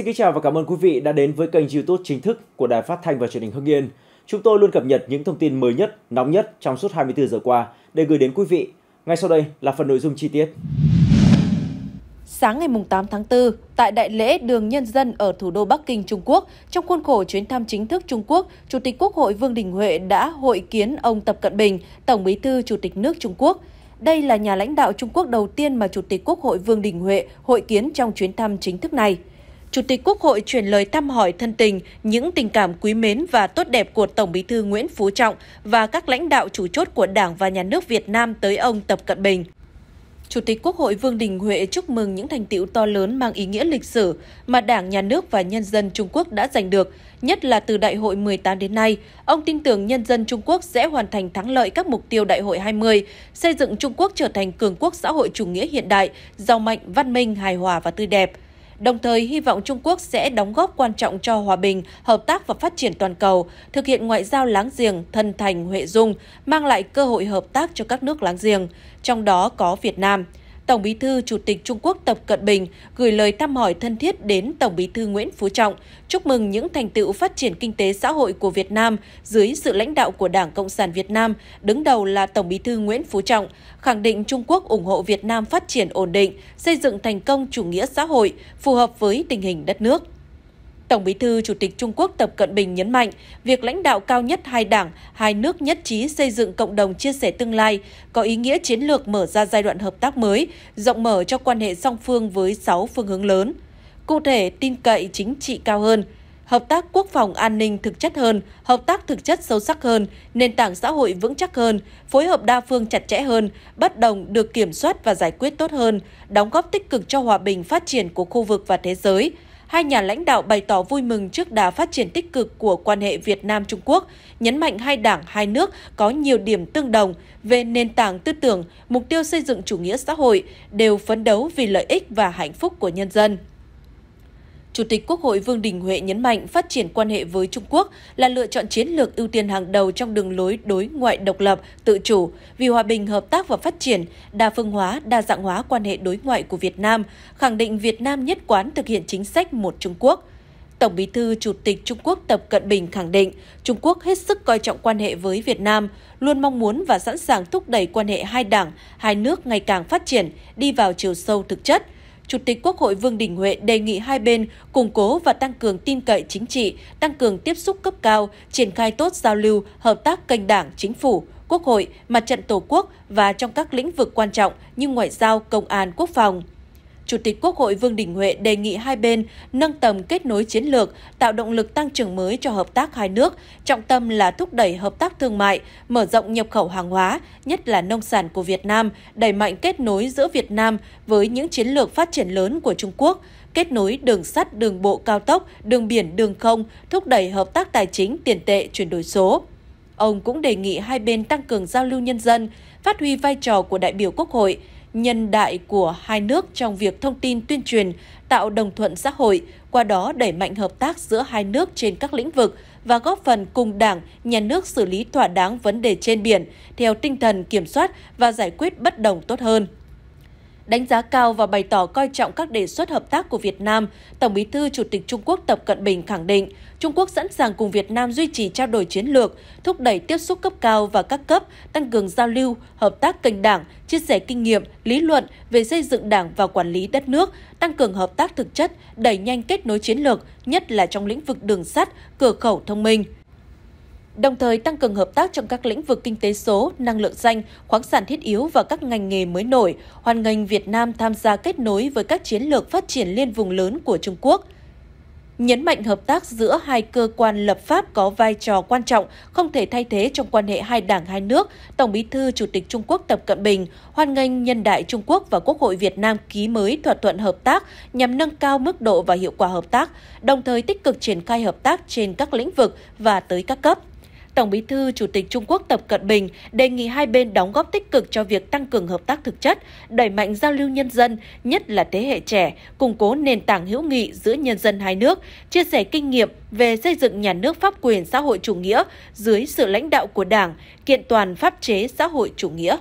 Xin kính chào và cảm ơn quý vị đã đến với kênh YouTube chính thức của Đài Phát thanh và Truyền hình Hưng Yên. Chúng tôi luôn cập nhật những thông tin mới nhất, nóng nhất trong suốt 24 giờ qua để gửi đến quý vị. Ngay sau đây là phần nội dung chi tiết. Sáng ngày 8 tháng 4, tại Đại lễ Đường Nhân dân ở thủ đô Bắc Kinh, Trung Quốc, trong khuôn khổ chuyến thăm chính thức Trung Quốc, Chủ tịch Quốc hội Vương Đình Huệ đã hội kiến ông Tập Cận Bình, Tổng bí thư Chủ tịch nước Trung Quốc. Đây là nhà lãnh đạo Trung Quốc đầu tiên mà Chủ tịch Quốc hội Vương Đình Huệ hội kiến trong chuyến thăm chính thức này. Chủ tịch Quốc hội chuyển lời thăm hỏi thân tình, những tình cảm quý mến và tốt đẹp của Tổng Bí thư Nguyễn Phú Trọng và các lãnh đạo chủ chốt của Đảng và Nhà nước Việt Nam tới ông Tập Cận Bình. Chủ tịch Quốc hội Vương Đình Huệ chúc mừng những thành tiệu to lớn mang ý nghĩa lịch sử mà Đảng, Nhà nước và nhân dân Trung Quốc đã giành được, nhất là từ Đại hội 18 đến nay. Ông tin tưởng nhân dân Trung Quốc sẽ hoàn thành thắng lợi các mục tiêu Đại hội 20, xây dựng Trung Quốc trở thành cường quốc xã hội chủ nghĩa hiện đại, giàu mạnh, văn minh, hài hòa và tươi đẹp – đồng thời hy vọng Trung Quốc sẽ đóng góp quan trọng cho hòa bình, hợp tác và phát triển toàn cầu, thực hiện ngoại giao láng giềng, thân thành, huệ dung, mang lại cơ hội hợp tác cho các nước láng giềng, trong đó có Việt Nam. Tổng Bí thư Chủ tịch Trung Quốc Tập Cận Bình gửi lời thăm hỏi thân thiết đến Tổng Bí thư Nguyễn Phú Trọng, chúc mừng những thành tựu phát triển kinh tế xã hội của Việt Nam dưới sự lãnh đạo của Đảng Cộng sản Việt Nam, đứng đầu là Tổng Bí thư Nguyễn Phú Trọng, khẳng định Trung Quốc ủng hộ Việt Nam phát triển ổn định, xây dựng thành công chủ nghĩa xã hội phù hợp với tình hình đất nước. Tổng Bí thư Chủ tịch Trung Quốc Tập Cận Bình nhấn mạnh, việc lãnh đạo cao nhất hai đảng, hai nước nhất trí xây dựng cộng đồng chia sẻ tương lai có ý nghĩa chiến lược mở ra giai đoạn hợp tác mới, rộng mở cho quan hệ song phương với 6 phương hướng lớn. Cụ thể, tin cậy chính trị cao hơn, hợp tác quốc phòng an ninh thực chất hơn, hợp tác thực chất sâu sắc hơn, nền tảng xã hội vững chắc hơn, phối hợp đa phương chặt chẽ hơn, bất đồng được kiểm soát và giải quyết tốt hơn, đóng góp tích cực cho hòa bình phát triển của khu vực và thế giới – hai nhà lãnh đạo bày tỏ vui mừng trước đà phát triển tích cực của quan hệ Việt Nam-Trung Quốc, nhấn mạnh hai đảng, hai nước có nhiều điểm tương đồng về nền tảng tư tưởng, mục tiêu xây dựng chủ nghĩa xã hội, đều phấn đấu vì lợi ích và hạnh phúc của nhân dân. Chủ tịch Quốc hội Vương Đình Huệ nhấn mạnh phát triển quan hệ với Trung Quốc là lựa chọn chiến lược ưu tiên hàng đầu trong đường lối đối ngoại độc lập, tự chủ, vì hòa bình, hợp tác và phát triển, đa phương hóa, đa dạng hóa quan hệ đối ngoại của Việt Nam, khẳng định Việt Nam nhất quán thực hiện chính sách một Trung Quốc. Tổng Bí thư Chủ tịch Trung Quốc Tập Cận Bình khẳng định Trung Quốc hết sức coi trọng quan hệ với Việt Nam, luôn mong muốn và sẵn sàng thúc đẩy quan hệ hai đảng, hai nước ngày càng phát triển, đi vào chiều sâu thực chất – Chủ tịch Quốc hội Vương Đình Huệ đề nghị hai bên củng cố và tăng cường tin cậy chính trị, tăng cường tiếp xúc cấp cao, triển khai tốt giao lưu, hợp tác kênh đảng, chính phủ, Quốc hội, Mặt trận Tổ quốc và trong các lĩnh vực quan trọng như ngoại giao, công an, quốc phòng – Chủ tịch Quốc hội Vương Đình Huệ đề nghị hai bên nâng tầm kết nối chiến lược, tạo động lực tăng trưởng mới cho hợp tác hai nước, trọng tâm là thúc đẩy hợp tác thương mại, mở rộng nhập khẩu hàng hóa, nhất là nông sản của Việt Nam, đẩy mạnh kết nối giữa Việt Nam với những chiến lược phát triển lớn của Trung Quốc, kết nối đường sắt, đường bộ cao tốc, đường biển, đường không, thúc đẩy hợp tác tài chính, tiền tệ, chuyển đổi số. Ông cũng đề nghị hai bên tăng cường giao lưu nhân dân, phát huy vai trò của đại biểu Quốc hội, nhân đại của hai nước trong việc thông tin tuyên truyền, tạo đồng thuận xã hội, qua đó đẩy mạnh hợp tác giữa hai nước trên các lĩnh vực và góp phần cùng Đảng, nhà nước xử lý thỏa đáng vấn đề trên biển theo tinh thần kiểm soát và giải quyết bất đồng tốt hơn đánh giá cao và bày tỏ coi trọng các đề xuất hợp tác của Việt Nam, Tổng Bí thư Chủ tịch Trung Quốc Tập Cận Bình khẳng định Trung Quốc sẵn sàng cùng Việt Nam duy trì trao đổi chiến lược, thúc đẩy tiếp xúc cấp cao và các cấp, tăng cường giao lưu, hợp tác kênh đảng, chia sẻ kinh nghiệm, lý luận về xây dựng đảng và quản lý đất nước, tăng cường hợp tác thực chất, đẩy nhanh kết nối chiến lược, nhất là trong lĩnh vực đường sắt, cửa khẩu thông minh đồng thời tăng cường hợp tác trong các lĩnh vực kinh tế số, năng lượng xanh, khoáng sản thiết yếu và các ngành nghề mới nổi, hoàn ngành Việt Nam tham gia kết nối với các chiến lược phát triển liên vùng lớn của Trung Quốc – nhấn mạnh hợp tác giữa hai cơ quan lập pháp có vai trò quan trọng, không thể thay thế trong quan hệ hai đảng hai nước, Tổng Bí thư Chủ tịch Trung Quốc Tập Cận Bình hoan nghênh nhân đại Trung Quốc và Quốc hội Việt Nam ký mới thỏa thuận hợp tác nhằm nâng cao mức độ và hiệu quả hợp tác, đồng thời tích cực triển khai hợp tác trên các lĩnh vực và tới các cấp. Tổng Bí thư Chủ tịch Trung Quốc Tập Cận Bình đề nghị hai bên đóng góp tích cực cho việc tăng cường hợp tác thực chất, đẩy mạnh giao lưu nhân dân, nhất là thế hệ trẻ, củng cố nền tảng hữu nghị giữa nhân dân hai nước, chia sẻ kinh nghiệm về xây dựng nhà nước pháp quyền xã hội chủ nghĩa dưới sự lãnh đạo của Đảng, kiện toàn pháp chế xã hội chủ nghĩa.